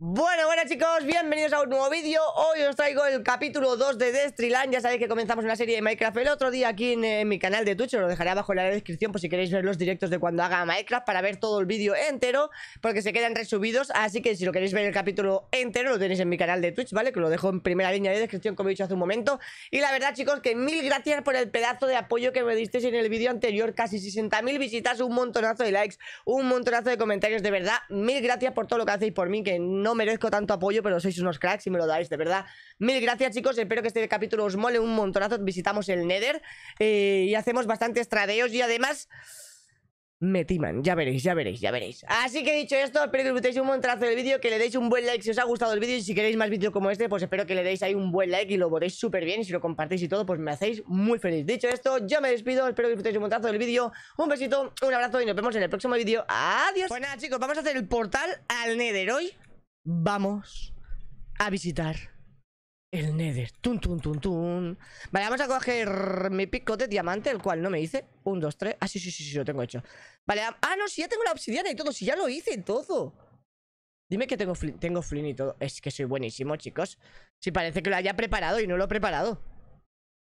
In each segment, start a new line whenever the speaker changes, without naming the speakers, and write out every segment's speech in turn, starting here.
Bueno, buenas chicos, bienvenidos a un nuevo vídeo Hoy os traigo el capítulo 2 de Destryland, Ya sabéis que comenzamos una serie de Minecraft el otro día aquí en, mi canal de Twitch Os lo dejaré abajo en la descripción por si queréis ver los directos de cuando haga Minecraft Para ver todo el vídeo entero, porque se quedan resubidos Así que si lo queréis ver el capítulo entero lo tenéis en mi canal de Twitch, ¿vale? Que lo dejo en primera línea de descripción como he dicho hace un momento Y la verdad chicos que mil gracias por el pedazo de apoyo que me disteis en el vídeo anterior Casi 60.000 visitas, un montonazo de likes, un montonazo de comentarios De verdad, mil gracias por todo lo que hacéis por mí, que no no merezco tanto apoyo, pero sois unos cracks y me lo dais, de verdad. Mil gracias, chicos. Espero que este capítulo os mole un montonazo. Visitamos el Nether eh, y hacemos bastantes tradeos y además... Me timan, ya veréis, ya veréis, ya veréis Así que dicho esto, espero que disfrutéis un montonazo del vídeo Que le deis un buen like si os ha gustado el vídeo Y si queréis más vídeos como este, pues espero que le deis ahí un buen like Y lo votéis súper bien, y si lo compartís y todo Pues me hacéis muy feliz, dicho esto, yo me despido Espero que disfrutéis un montonazo del vídeo, un besito Un abrazo y nos vemos en el próximo vídeo, adiós Pues nada chicos, vamos a hacer el portal al Nether hoy vamos a visitar el Nether. Tun, tun, tun, tun. Vale, vamos a coger mi picote de diamante, el cual no me hice. Un, dos, tres. Ah, sí, sí, sí, sí, lo tengo hecho. Vale, ah, ah no, si ya tengo la obsidiana y todo. Si ya lo hice y todo. Dime que tengo, flin, tengo flin y todo. Es que soy buenísimo, chicos. Si parece que lo haya preparado y no lo he preparado.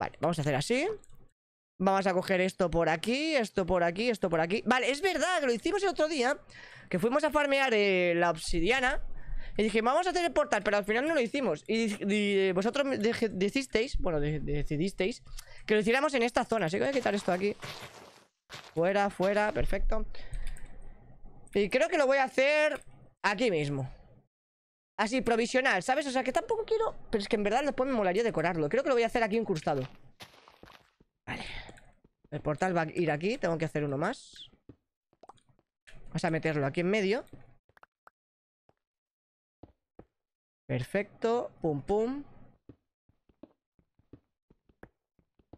Vale, vamos a hacer así. Vamos a coger esto por aquí, esto por aquí, esto por aquí. Vale, es verdad que lo hicimos el otro día. Que fuimos a farmear eh, la obsidiana. Y dije, vamos a hacer el portal, pero al final no lo hicimos. Y, eh, vosotros decisteis, bueno, decidisteis que lo hiciéramos en esta zona. Así que voy a quitar esto aquí. Fuera, fuera, perfecto. Y creo que lo voy a hacer aquí mismo. Así, provisional, ¿sabes? O sea, que tampoco quiero... Pero es que en verdad después me molaría decorarlo. Creo que lo voy a hacer aquí incrustado. Vale. El portal va a ir aquí. Tengo que hacer uno más. Vamos a meterlo aquí en medio. Perfecto. Pum, pum.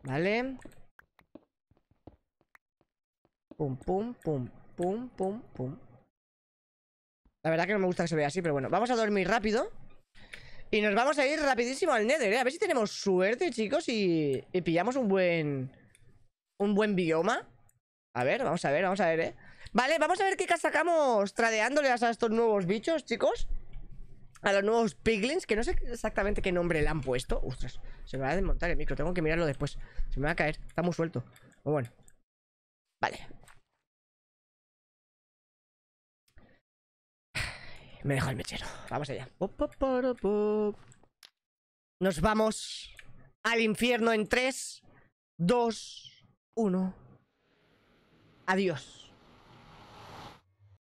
Vale. Pum, pum, pum, pum, pum, pum. La verdad que no me gusta que se vea así, pero bueno. Vamos a dormir rápido. Y nos vamos a ir rapidísimo al Nether, ¿eh? A ver si tenemos suerte, chicos, y, pillamos un buen... Un buen bioma. A ver, vamos a ver, vamos a ver, ¿eh? Vale, vamos a ver qué casacamos tradeándoles a estos nuevos bichos, chicos a los nuevos piglins, que no sé exactamente qué nombre le han puesto. Ostras, se me va a desmontar el micro, tengo que mirarlo después. Se me va a caer, está muy suelto. bueno. Vale.
Me dejo el mechero.
Vamos allá. Nos vamos al infierno en 3, 2, 1. Adiós.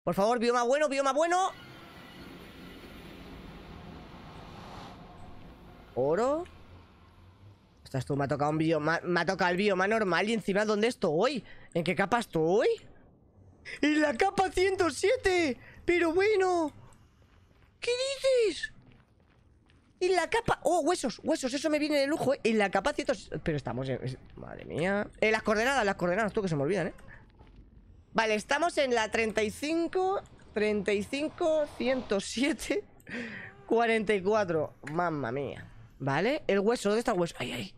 Por favor, bioma bueno, bioma bueno. ¿Oro? Estás tú, me ha tocado un bioma. Me ha tocado el bioma normal y encima ¿dónde estoy? ¿En qué capa estoy? ¡En la capa 107! Pero bueno. ¿Qué dices? En la capa... Oh, huesos, huesos, eso me viene de lujo, ¿eh? En la capa 107... Pero estamos en... Madre mía... En eh, las coordenadas, las coordenadas, tú que se me olvidan, ¿eh? Vale, estamos en la 35... 35, 107, 44. Mamma mía. ¿Vale? El hueso, ¿dónde está el hueso? Ay, ay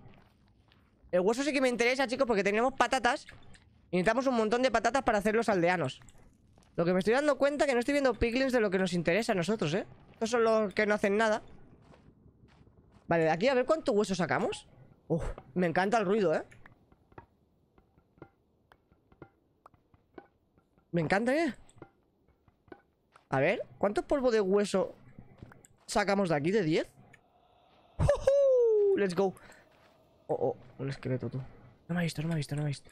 El hueso sí que me interesa, chicos Porque tenemos patatas y necesitamos un montón de patatas para hacer los aldeanos Lo que me estoy dando cuenta que no estoy viendo piglins de lo que nos interesa a nosotros, ¿eh? Estos son los que no hacen nada Vale, de aquí a ver cuánto hueso sacamos Uf, me encanta el ruido, ¿eh? Me encanta, ¿eh? A ver, ¿cuánto polvo de hueso sacamos de aquí? ¿De 10? let's go. Oh, oh, un esqueleto, tú. No me ha visto, no me ha visto, no me ha visto.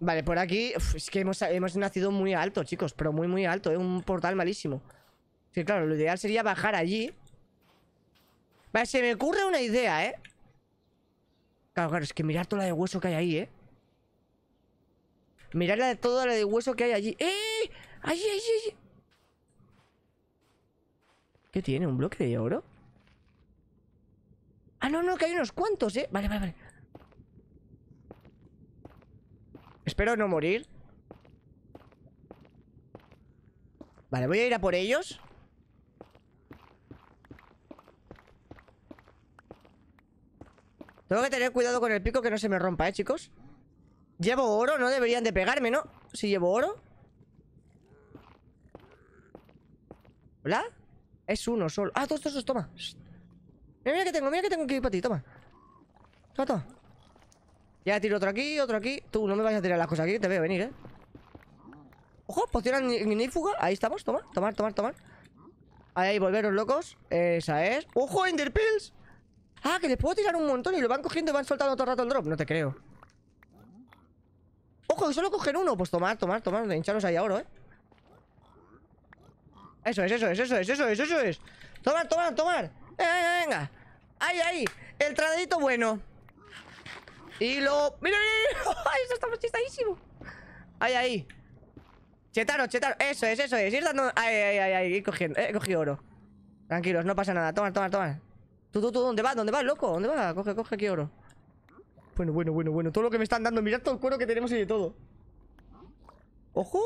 Vale, por aquí... es que hemos, nacido muy alto, chicos. Pero muy, muy alto. Es ¿eh? un portal malísimo. Sí, claro, lo ideal sería bajar allí. Vale, se me ocurre una idea, ¿eh? Claro, claro, es que mirar toda la de hueso que hay ahí, ¿eh? Mirar toda la de hueso que hay allí. ¡Eh! ¡Ay, ay, ay! ¿Qué tiene? ¿Un bloque de oro? Ah, no, no, que hay unos cuantos, eh Vale, vale, vale Espero no morir Vale, voy a ir a por ellos Tengo que tener cuidado con el pico que no se me rompa, ¿eh, chicos? Llevo oro, no deberían de pegarme, ¿no? Si llevo oro ¿Hola? Es uno solo Ah, dos, dos, toma Mira, que tengo, mira que tengo aquí para ti, toma. Toma, Ya tiro otro aquí, otro aquí. Tú no me vayas a tirar las cosas aquí, te veo venir, eh. Ojo, poción ignífuga. Ahí estamos, toma, tomar, tomar, tomar. Ahí, ahí, volveros locos. Esa es. ¡Ojo, Enderpills! Ah, que les puedo tirar un montón y lo van cogiendo y van soltando todo el rato el drop. No te creo. Ojo, que solo cogen uno. Pues tomar, tomar, tomar. Hincharos ahí ahora, eh. Eso es, eso es, eso es, eso es, eso es. Tomar, tomar, tomar. Venga, venga. Ahí, ahí. El tradito bueno. Y lo... ¡Mira, mira, mira! eso está machistadísimo! Ahí, ahí. Chetaro, chetaro. Eso es, eso es. Ir dando... Ahí, ahí, ahí, cogiendo. He eh, cogido oro. Tranquilos, no pasa nada. Toma, toma, toma. Tú, tú, tú. ¿Dónde vas? ¿Dónde vas, loco? ¿Dónde vas? Coge, coge aquí oro. Bueno, bueno, bueno, bueno. Todo lo que me están dando. Mirad todo el cuero que tenemos y de todo. ¡Ojo!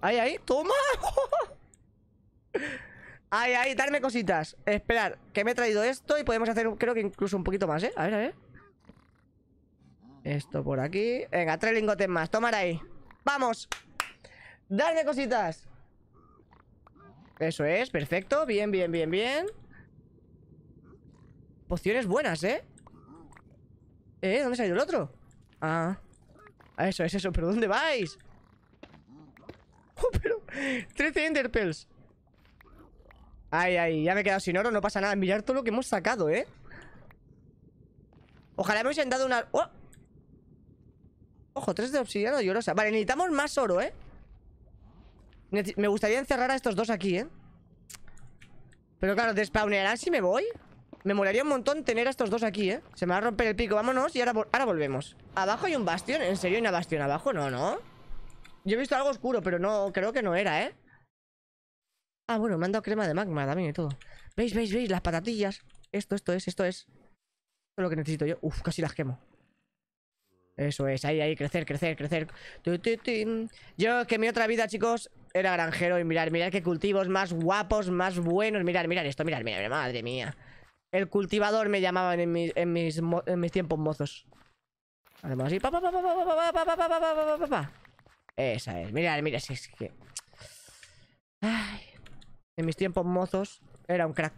Ahí, ahí. ¡Toma! Ay, ay, darme cositas. Esperar, que me he traído esto y podemos hacer, creo que incluso un poquito más, ¿eh? A ver, a ver. Esto por aquí. Venga, tres lingotes más. Tomar ahí. ¡Vamos! ¡Darme cositas! Eso es, perfecto. Bien, bien, bien, bien. Pociones buenas, ¿eh? ¿Eh? ¿Dónde salió el otro? Ah. Eso es eso. ¿Pero dónde vais? Oh, pero... 13 enderpels. Ay, ay, ya me he quedado sin oro, no pasa nada Mirad todo lo que hemos sacado, ¿eh? Ojalá me hubiesen dado una... ¡Oh! Ojo, tres de obsidiana llorosa Vale, necesitamos más oro, ¿eh? Me gustaría encerrar a estos dos aquí, ¿eh? Pero claro, ¿despawnearán si me voy? Me molaría un montón tener a estos dos aquí, ¿eh? Se me va a romper el pico, vámonos y ahora, ahora volvemos ¿Abajo hay un bastión? ¿En serio hay una bastión abajo? No, no Yo he visto algo oscuro, pero no, creo que no era, ¿eh? Ah, bueno, me han dado crema de magma también y todo. ¿Veis, veis, veis? Las patatillas. Esto, esto es, esto es. Esto es lo que necesito yo. Uf, casi las quemo. Eso es, ahí, ahí, crecer, crecer, crecer. Yo que mi otra vida, chicos, era granjero y mirar, mirar qué cultivos más guapos, más buenos. Mirar, mirar esto, mirar, mirar, madre mía. El cultivador me llamaban en mis, tiempos mozos. Además, así. Esa es. Mirad, mira, es que. Ay. En mis tiempos mozos era un crack.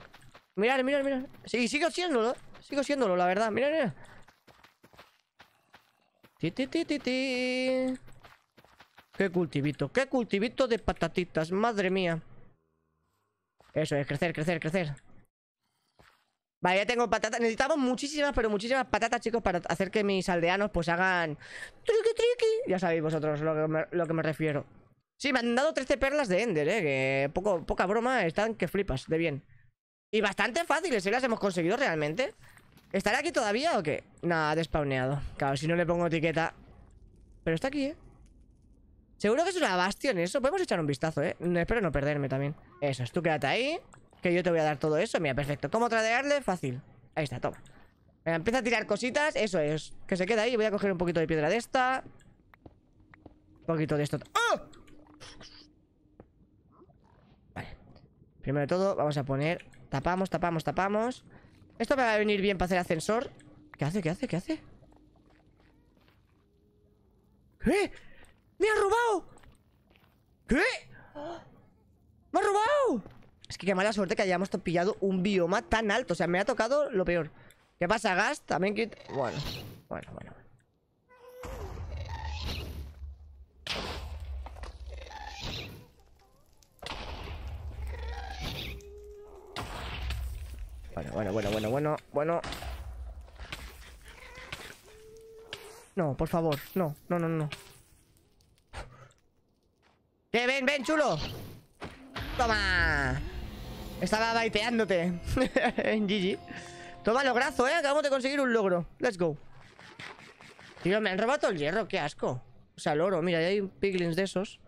Mirad, mirad, mirad. Sí, sigo siéndolo. Sigo siéndolo, la verdad. Mirad, mirad. Ti, ti, ti, ti, Qué cultivito. Qué cultivito de patatitas. Madre mía. Eso es, crecer, crecer, crecer. Vale, ya tengo patatas. Necesitamos muchísimas, pero muchísimas patatas, chicos, para hacer que mis aldeanos pues hagan... Triqui, triqui. Ya sabéis vosotros lo que me, lo que me refiero. Sí, me han dado 13 perlas de Ender, eh. Que poca broma, están que flipas, de bien. Y bastante fáciles, ¿eh? Las hemos conseguido realmente. ¿Estará aquí todavía o qué? Nada, despawneado. Claro, si no le pongo etiqueta. Pero está aquí, ¿eh? Seguro que es una bastión eso. Podemos echar un vistazo, ¿eh? Espero no perderme también. Eso es, tú quédate ahí. Que yo te voy a dar todo eso. Mira, perfecto. ¿Cómo tradearle? Fácil. Ahí está, toma. empieza a tirar cositas. Eso es. Que se quede ahí. Voy a coger un poquito de piedra de esta. Un poquito de esto. ¡Oh! Primero de todo, vamos a poner... Tapamos, tapamos, tapamos. Esto me va a venir bien para hacer ascensor. ¿Qué hace? ¿Qué hace? ¿Qué hace? ¿Qué? ¡Me ha robado! ¿Qué? ¡Me ha robado! Es que qué mala suerte que hayamos topillado un bioma tan alto. O sea, me ha tocado lo peor. ¿Qué pasa, Gas? También Bueno, bueno, bueno. bueno, bueno, bueno, bueno, bueno. No, por favor, no, no, no, no. ¡Que ¡Eh, ven, ven, chulo! ¡Toma! Estaba baiteándote en GG. Toma lograzo, eh. Acabamos de conseguir un logro. Let's go. Tío, me han robado el hierro, qué asco. O sea, el oro, mira, hay piglins de esos.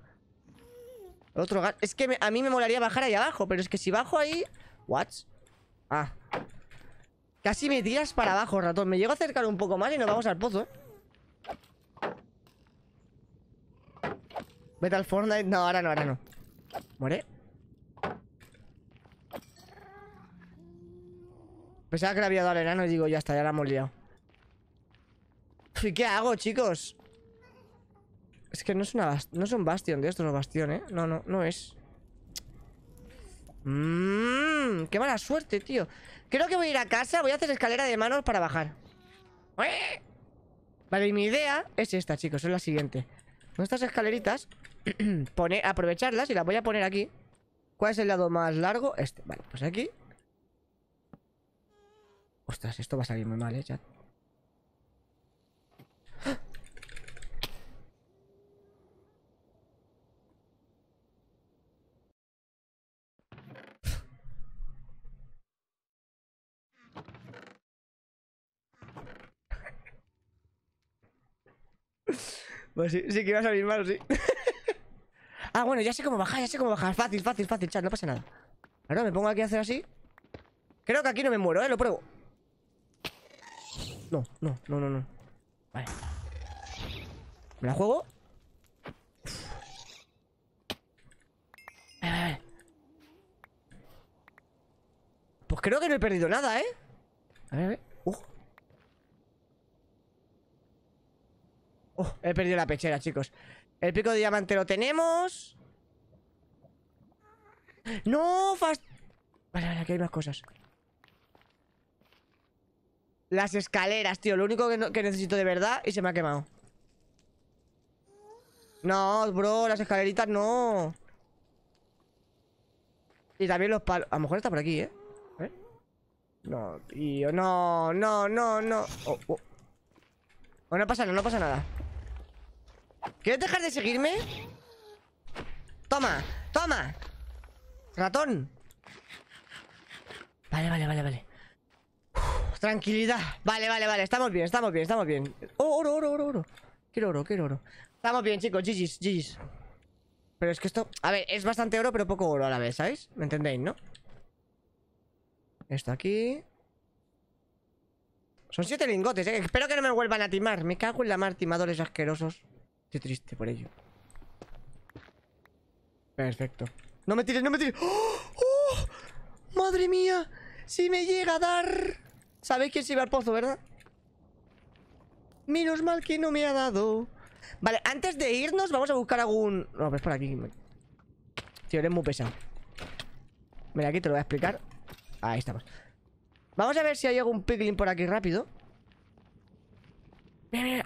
Otro gato. Es que a mí me molaría bajar ahí abajo, pero es que si bajo ahí. What? Ah Casi me tiras para abajo, ratón Me llego a acercar un poco más y nos vamos al pozo, ¿eh? Vete al Fortnite No, ahora no, ahora no ¿Muere? Pensaba que le había dado al enano y digo, ya está, ya la hemos liado ¿Y qué hago, chicos? Es que no es una no es un bastión de estos, no bastión, ¿eh? No, no, no es Mmm, qué mala suerte, tío Creo que voy a ir a casa, voy a hacer escalera de manos para bajar Vale, y mi idea es esta, chicos, es la siguiente Con estas escaleritas Aprovecharlas y las voy a poner aquí ¿Cuál es el lado más largo? Este, vale, pues aquí Ostras, esto va a salir muy mal, eh, chat Pues sí, sí que iba a salir mal, sí. ah, bueno, ya sé cómo bajar, ya sé cómo bajar. Fácil, fácil, fácil, chat, no pasa nada. Ahora me pongo aquí a hacer así. Creo que aquí no me muero, eh, lo pruebo. No, no, no, no, no. Vale. ¿Me la juego? Pues creo que no he perdido nada, ¿eh? A ver, a ver. ¡Uf! Uh. he perdido la pechera, chicos. El pico de diamante lo tenemos. ¡No! Fast... Vale, vale, aquí hay más cosas. Las escaleras, tío. Lo único que, necesito de verdad y se me ha quemado. No, bro, las escaleritas no. Y también los palos. A lo mejor está por aquí, ¿eh? No, tío. No, no, no, no. Oh, oh. no pasa nada, no pasa nada. ¿Quieres dejar de seguirme? Toma, toma Ratón Vale, vale, vale, vale Tranquilidad Vale, vale, vale, estamos bien, estamos bien, estamos bien oh, Oro, oro, oro, oro Quiero oro, quiero oro Estamos bien, chicos, GG's, GG's Pero es que esto, a ver, es bastante oro pero poco oro a la vez, ¿sabéis? ¿Me entendéis, no? Esto aquí Son siete lingotes, ¿eh? Espero que no me vuelvan a timar Me cago en la mar, timadores asquerosos Estoy triste por ello. Perfecto. ¡No me tires, no me tires! ¡Oh! ¡Oh! ¡Madre mía! ¡Si me llega a dar! ¿Sabéis quién se iba al pozo, verdad? Menos mal que no me ha dado. Vale, antes de irnos vamos a buscar algún... No, pues por aquí. Tío, eres muy pesado. Mira, aquí te lo voy a explicar. Ahí estamos. Vamos a ver si hay algún piglin por aquí rápido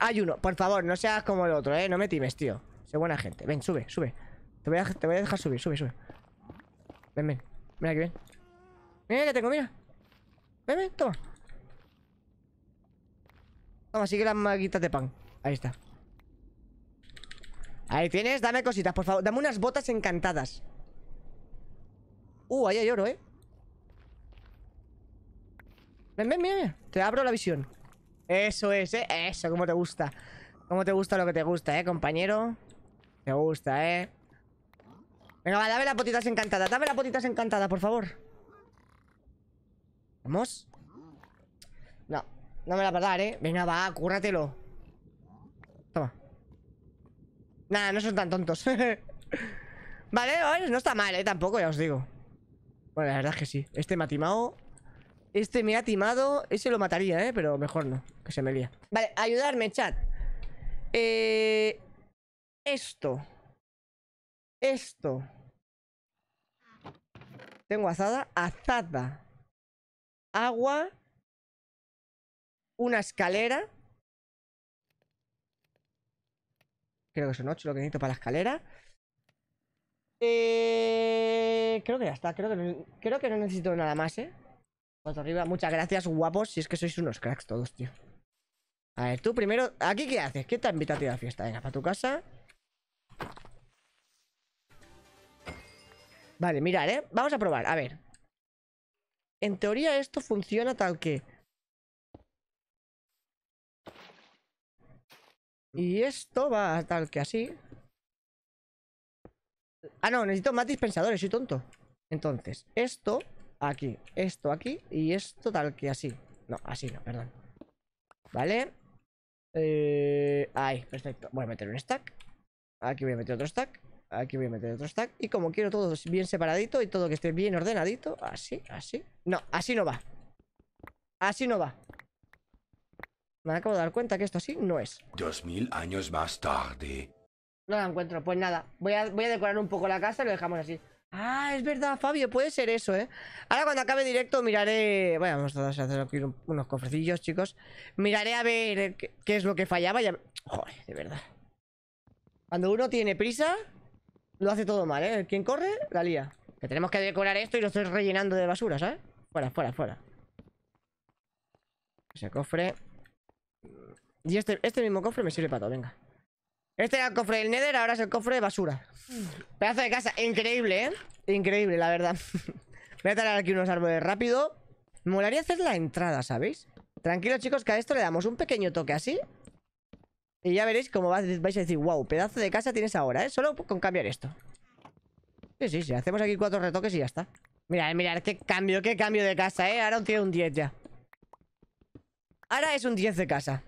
hay uno. Por favor, no seas como el otro, eh. No me times, tío. Sé buena gente. Ven, sube, sube. Te voy a, te voy a dejar subir, sube, sube. Ven, ven. Mira que ven. Mira que tengo, mira. Ven, ven, toma. Toma, sigue las maguitas de pan. Ahí está. Ahí tienes, dame cositas, por favor. Dame unas botas encantadas. Uh, ahí hay oro, eh. Ven, ven, mira, mira. Te abro la visión. Eso es, ¿eh? Eso, como te gusta. Cómo te gusta lo que te gusta, ¿eh, compañero? Te gusta, ¿eh? Venga, va, dame la potitas encantada Dame la potitas encantada, por favor. ¿Vamos? No, no me la va a dar, ¿eh? Venga, va, cúrratelo. Toma. Nada, no son tan tontos. vale, no está mal, ¿eh? Tampoco, ya os digo. Bueno, la verdad es que sí. Este matimao este me ha timado. Ese lo mataría, ¿eh? Pero mejor no, que se me lía. Vale, ayudarme, chat. Eh, esto. Esto. Tengo azada. Azada. Agua. Una escalera. Creo que son ocho lo que necesito para la escalera. Eh, creo que ya está. Creo que, creo que no necesito nada más, ¿eh? arriba. Muchas gracias, guapos. Si es que sois unos cracks todos, tío. A ver, tú primero. ¿Aquí qué haces? ¿Quién te ha invitado a ti a la fiesta? Venga, para tu casa. Vale, mirad, ¿eh? Vamos a probar, a ver. En teoría esto funciona tal que... Y esto va tal que así. Ah, no, necesito más dispensadores, soy tonto. Entonces, esto aquí, esto aquí y esto tal que así. No, así no, perdón. Vale. Eh, ahí, perfecto. Voy a meter un stack. Aquí voy a meter otro stack. Aquí voy a meter otro stack. Y como quiero todo bien separadito y todo que esté bien ordenadito, así, así. No, así no va. Así no va. Me acabo de dar cuenta que esto así no es. Dos mil años más tarde. No la encuentro. Pues nada, voy a, voy a decorar un poco la casa y lo dejamos así. Ah, es verdad, Fabio, puede ser eso, ¿eh? Ahora cuando acabe directo miraré... Bueno, vamos a hacer aquí unos cofrecillos, chicos. Miraré a ver qué, es lo que fallaba. Y Joder, de verdad. Cuando uno tiene prisa, lo hace todo mal, ¿eh? Quien corre, la lía. Que tenemos que decorar esto y lo estoy rellenando de basura, ¿sabes? Fuera, fuera, fuera. Ese cofre. Y este, este mismo cofre me sirve para todo, venga. Este era el cofre del Nether, ahora es el cofre de basura. Pedazo de casa, increíble, ¿eh? Increíble, la verdad. Voy a traer aquí unos árboles rápido. Me molaría hacer la entrada, ¿sabéis? Tranquilos, chicos, que a esto le damos un pequeño toque así. Y ya veréis cómo vais a decir, wow, pedazo de casa tienes ahora, ¿eh? Solo con cambiar esto. Sí, sí, sí. Hacemos aquí cuatro retoques y ya está. Mirad, mirad, qué cambio, qué cambio de casa, ¿eh? Ahora tiene un 10 ya. Ahora es un 10 de casa.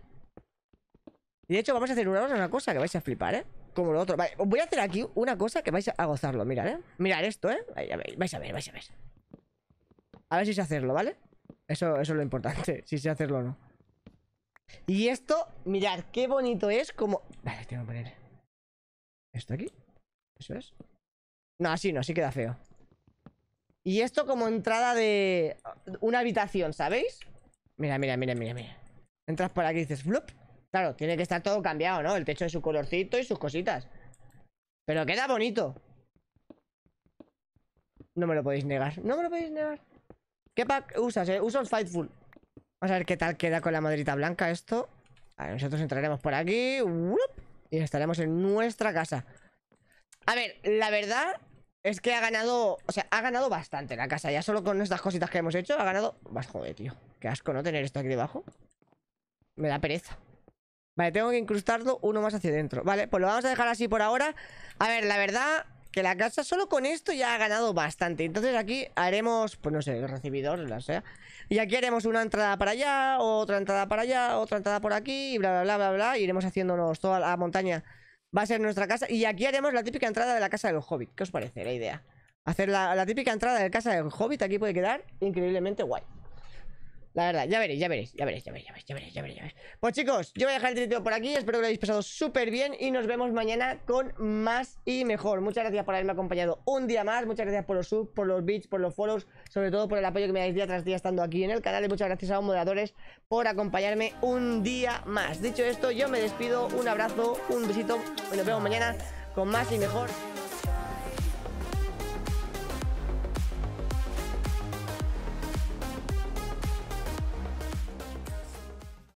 Y de hecho vamos a hacer una cosa que vais a flipar, ¿eh? Como lo otro. voy a hacer aquí una cosa que vais a gozarlo. Mirad, ¿eh? Mirad esto, ¿eh? Vais a ver, vais a ver, vais a ver. A ver si sé hacerlo, ¿vale? Eso, eso es lo importante, si sé hacerlo o no. Y esto, mirad, qué bonito es como... Vale, tengo que poner... ¿Esto aquí? ¿Eso es? No, así no, así queda feo. Y esto como entrada de una habitación, ¿sabéis? Mira, mira, mira, mira, mira. Entras por aquí y dices, ¡flop! Claro, tiene que estar todo cambiado, ¿no? El techo de su colorcito y sus cositas. Pero queda bonito. No me lo podéis negar. No me lo podéis negar. ¿Qué pack usas, eh? Uso el Fightful. Vamos a ver qué tal queda con la madrita blanca esto. A ver, nosotros entraremos por aquí. Y estaremos en nuestra casa. A ver, la verdad es que ha ganado... O sea, ha ganado bastante la casa. Ya solo con estas cositas que hemos hecho ha ganado... Vas, joder, tío. Qué asco no tener esto aquí debajo. Me da pereza. Vale, tengo que incrustarlo uno más hacia adentro Vale, pues lo vamos a dejar así por ahora A ver, la verdad que la casa solo con esto ya ha ganado bastante Entonces aquí haremos, pues no sé, recibidor, la sea Y aquí haremos una entrada para allá, otra entrada para allá, otra entrada por aquí Y bla, bla, bla, bla, bla Iremos haciéndonos toda la montaña Va a ser nuestra casa Y aquí haremos la típica entrada de la casa del hobbit ¿Qué os parece la idea? Hacer la, la típica entrada de la casa del hobbit aquí puede quedar increíblemente guay la verdad, ya veréis, ya veréis, ya veréis, ya veréis, ya veréis, ya veréis, ya veréis, Pues chicos, yo voy a dejar el directo por aquí, espero que lo hayáis pasado súper bien y nos vemos mañana con más y mejor. Muchas gracias por haberme acompañado un día más, muchas gracias por los subs, por los bits, por los follows, sobre todo por el apoyo que me dais día tras día estando aquí en el canal y muchas gracias a los moderadores por acompañarme un día más. Dicho esto, yo me despido, un abrazo, un besito Bueno, nos vemos mañana con más y mejor.